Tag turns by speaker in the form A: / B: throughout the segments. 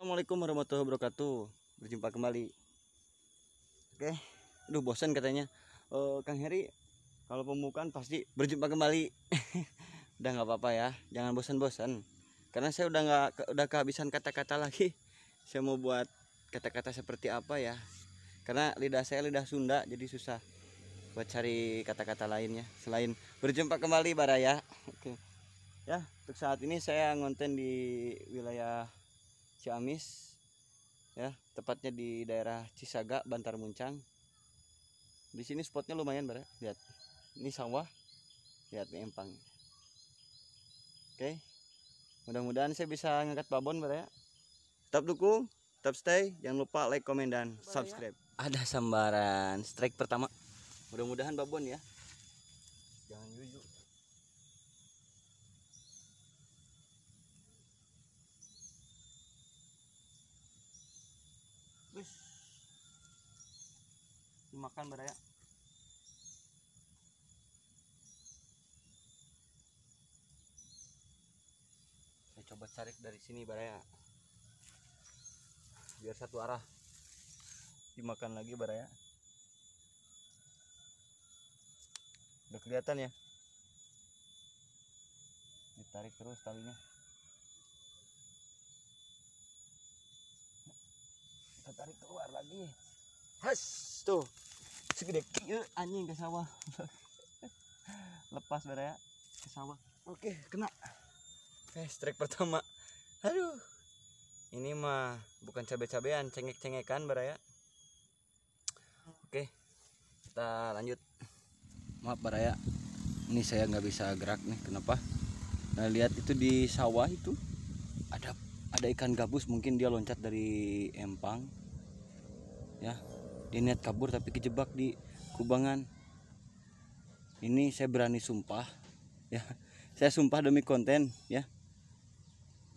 A: Assalamualaikum warahmatullahi wabarakatuh berjumpa kembali oke aduh bosan katanya uh, Kang Heri kalau pembukaan pasti berjumpa kembali udah gak apa-apa ya jangan bosan-bosan karena saya udah gak udah kehabisan kata-kata lagi saya mau buat kata-kata seperti apa ya karena lidah saya lidah Sunda jadi susah buat cari kata-kata lainnya selain berjumpa kembali Baraya oke ya untuk saat ini saya ngonten di wilayah Ciamis ya tepatnya di daerah Cisaga Bantar Muncang di sini spotnya lumayan berat ya. lihat ini sawah lihat nih empang oke mudah-mudahan saya bisa ngangkat babon berat ya tetap dukung tetap stay jangan lupa like komen dan ya. subscribe ada sambaran strike pertama mudah-mudahan babon ya dimakan baraya saya coba tarik dari sini baraya biar satu arah dimakan lagi baraya udah kelihatan ya ditarik terus talinya kita tarik keluar lagi Has, tuh segede kieu eh, anjing ke sawah lepas baraya ke sawah oke kena eh strike pertama aduh ini mah bukan cabe-cabean cengek-cengekan baraya oke kita lanjut maaf baraya ini saya nggak bisa gerak nih kenapa nah lihat itu di sawah itu ada ada ikan gabus mungkin dia loncat dari empang ya dia niat kabur tapi kejebak di kubangan ini saya berani sumpah ya saya sumpah demi konten ya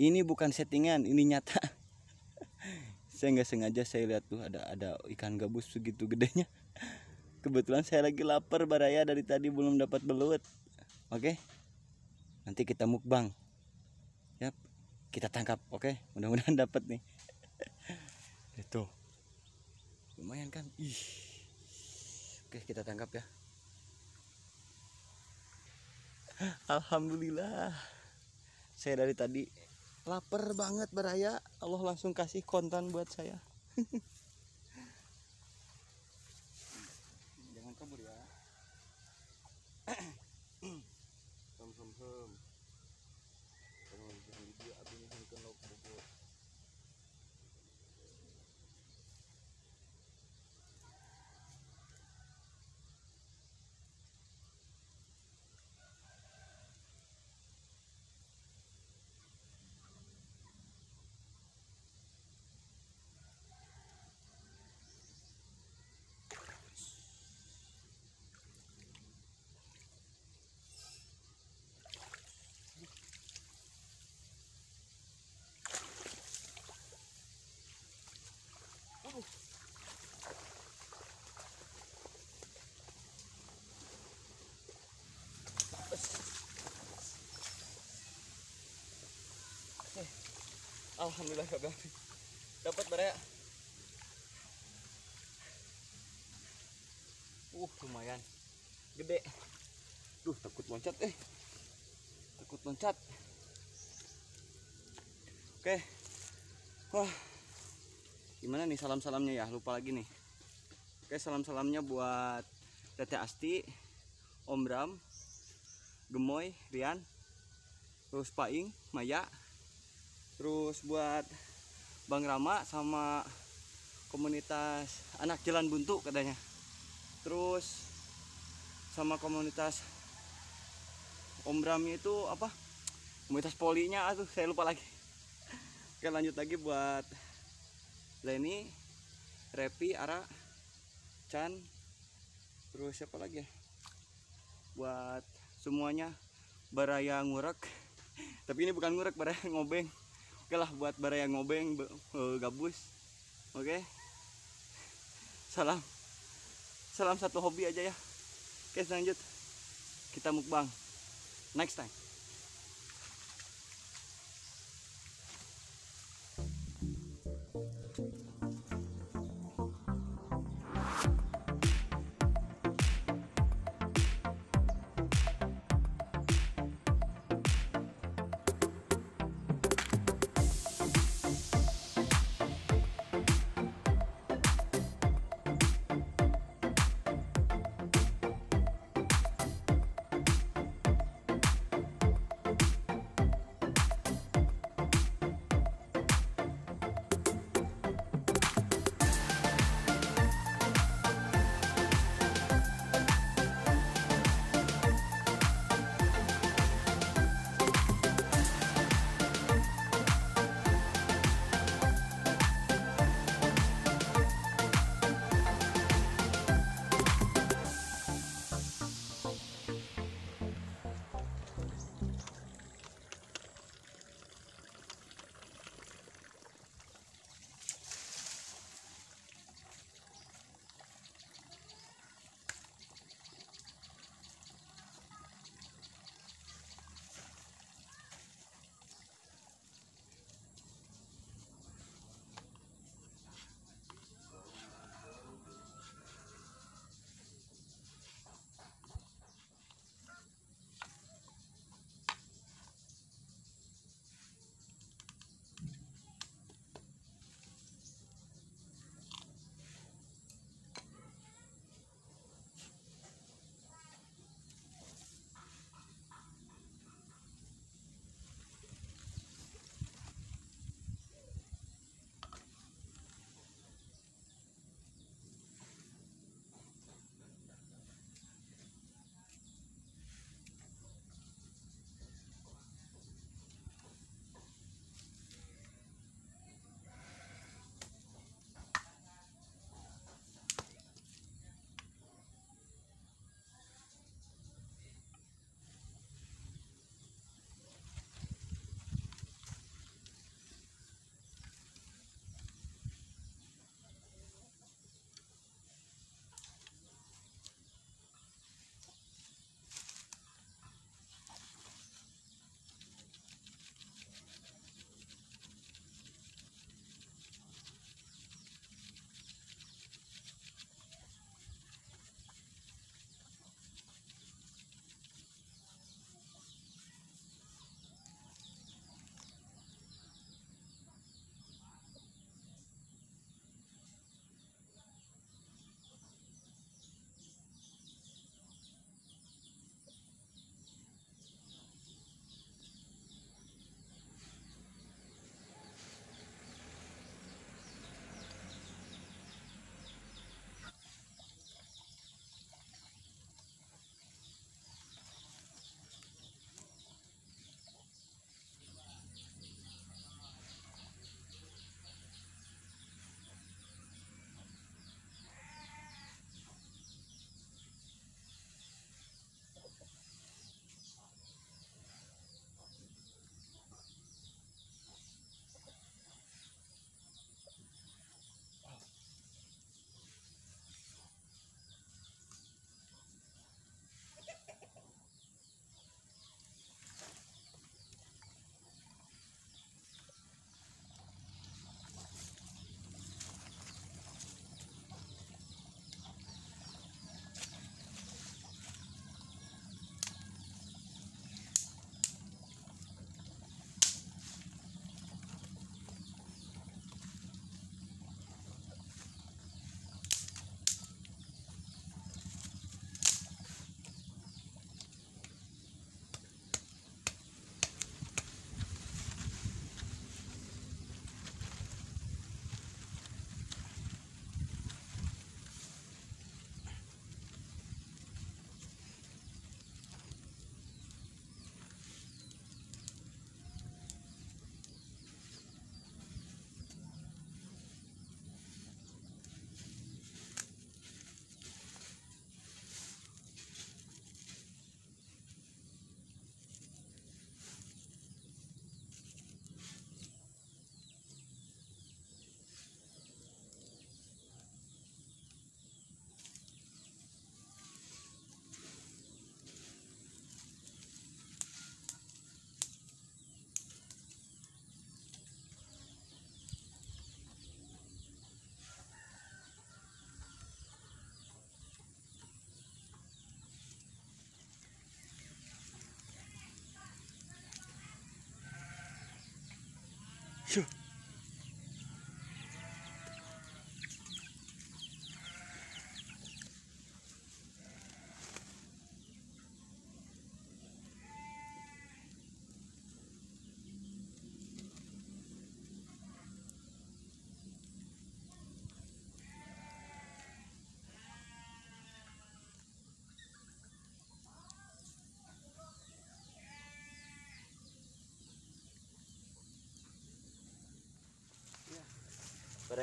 A: ini bukan settingan ini nyata saya nggak sengaja saya lihat tuh ada ada ikan gabus segitu gedenya kebetulan saya lagi lapar baraya dari tadi belum dapat belut oke nanti kita mukbang ya kita tangkap oke mudah-mudahan dapat nih itu lumayan kan ih oke kita tangkap ya Alhamdulillah saya dari tadi lapar banget beraya Allah langsung kasih kontan buat saya Eh, alhamdulillah kak ganti. dapat baraya uh lumayan gede duh takut loncat eh takut loncat oke wah gimana nih salam salamnya ya lupa lagi nih oke salam salamnya buat Tete Asti Om Bram Gemoy Rian terus Paing Maya terus buat Bang Rama sama komunitas anak jalan buntu katanya terus sama komunitas Om Bram itu apa komunitas polinya aduh saya lupa lagi oke lanjut lagi buat Leni Repi Ara Chan terus siapa lagi ya buat semuanya baraya ngurek tapi ini bukan ngurek baraya ngobeng oke lah buat bara yang ngobeng eh, gabus oke salam salam satu hobi aja ya oke okay, lanjut kita mukbang next time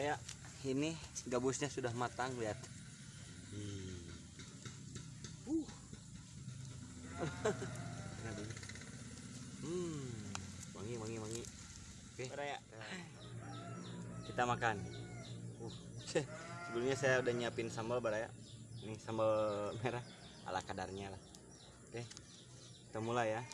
A: saya ini gabusnya sudah matang lihat hmm. uh. hmm. wangi wangi wangi oke okay. Ya? kita makan uh. sebelumnya saya udah nyiapin sambal baraya ini sambal merah ala kadarnya lah oke okay. kita mulai ya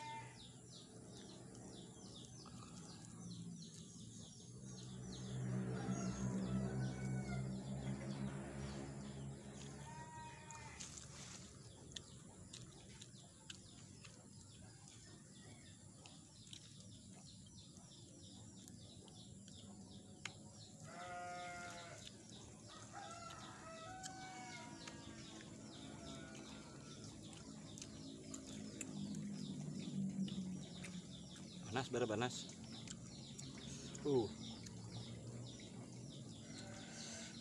A: banas bare banas uh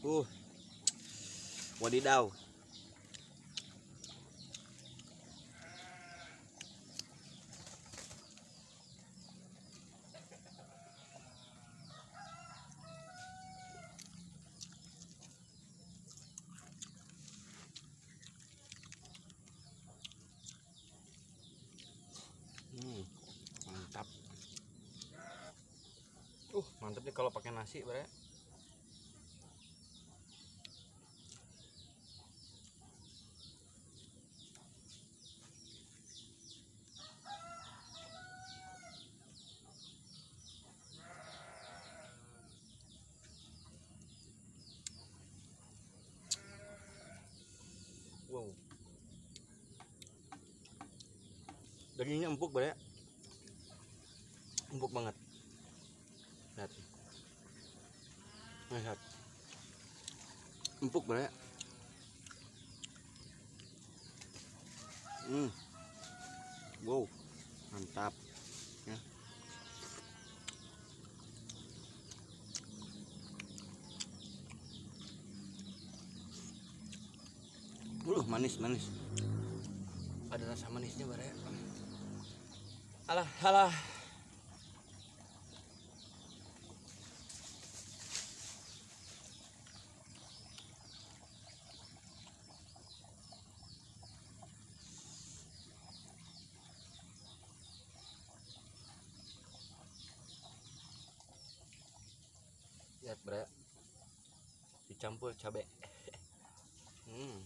A: uh wadidaw kalau pakai nasi bre Wow. Dagingnya empuk, Bre. Empuk banget. empuk banget. Hmm, wow, mantap. Ya. Uh, manis manis ada rasa manisnya bareng. alah alah bre dicampur cabe hmm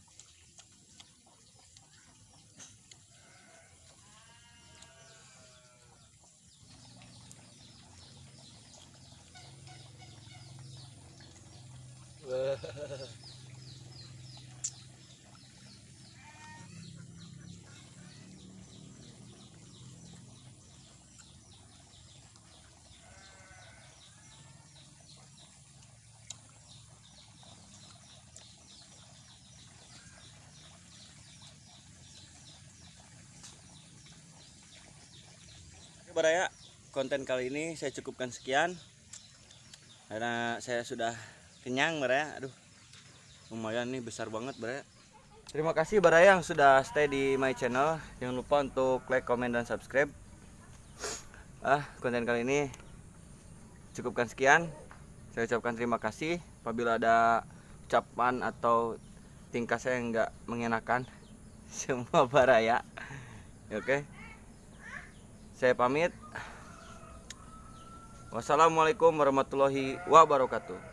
A: Baraya konten kali ini saya cukupkan sekian karena saya sudah kenyang Baraya aduh lumayan nih besar banget Baraya terima kasih Baraya yang sudah stay di my channel jangan lupa untuk like comment dan subscribe ah konten kali ini cukupkan sekian saya ucapkan terima kasih apabila ada ucapan atau tingkah saya yang nggak mengenakan semua Baraya oke okay? saya pamit. Wassalamualaikum warahmatullahi wabarakatuh.